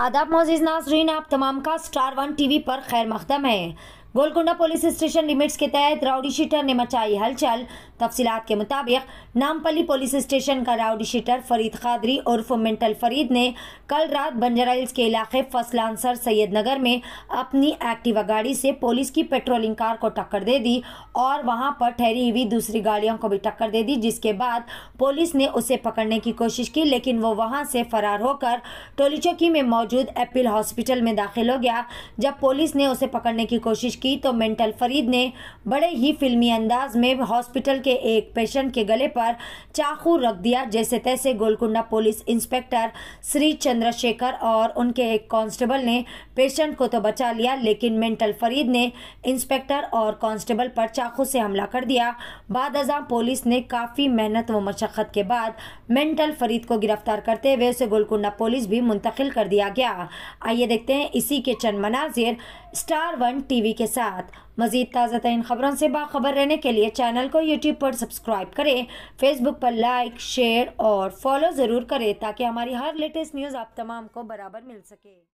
आदाब मोजिज़ नाजरीन आप तमाम का स्टार वन टीवी पर खैर मकदम है गोलकुंडा पुलिस स्टेशन लिमिट्स के तहत राउडी शीटर ने मचाई हलचल तफसीत के मुताबिक नामपली पुलिस स्टेशन का राउडी शीटर फरीद खादरी उर्फ मेंटल फरीद ने कल रात बंजारा हिल्स के इलाके फसलानसर सैयद नगर में अपनी एक्टिवा गाड़ी से पुलिस की पेट्रोलिंग कार को टक्कर दे दी और वहां पर ठहरी हुई दूसरी गाड़ियों को भी टक्कर दे दी जिसके बाद पुलिस ने उसे पकड़ने की कोशिश की लेकिन वो वहां से फरार होकर टोली में मौजूद एपिल हॉस्पिटल में दाखिल हो गया जब पुलिस ने उसे पकड़ने की कोशिश की तो मेंटल फरीद ने बड़े ही फिल्मी अंदाज में हॉस्पिटल के एक पेशेंट के गले पर चाकू रख दिया जैसे तैसे गोलकुंडा पुलिस इंस्पेक्टर श्री चंद्रशेखर और उनके एक कांस्टेबल ने पेशेंट को तो बचा लिया लेकिन मेंटल फरीद ने इंस्पेक्टर और कांस्टेबल पर चाकू से हमला कर दिया बाद अजा पुलिस ने काफ़ी मेहनत व मशक्क़त के बाद मेंटल फरीद को गिरफ्तार करते हुए उसे गोलकुंडा पुलिस भी मुंतकिल कर दिया गया आइए देखते हैं इसी के चंद मनाजिर स्टार वन टीवी के साथ मजीद ताज़ा तरीन खबरों से बाखबर रहने के लिए चैनल को यूट्यूब पर सब्सक्राइब करें फेसबुक पर लाइक शेयर और फॉलो ज़रूर करें ताकि हमारी हर लेटेस्ट न्यूज़ आप तमाम को बराबर मिल सके